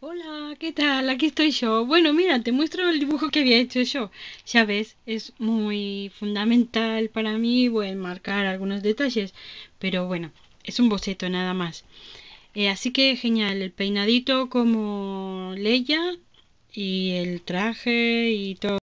Hola, ¿qué tal? Aquí estoy yo. Bueno, mira, te muestro el dibujo que había hecho yo. Ya ves, es muy fundamental para mí, voy marcar algunos detalles, pero bueno, es un boceto nada más. Eh, así que genial, el peinadito como Leia y el traje y todo.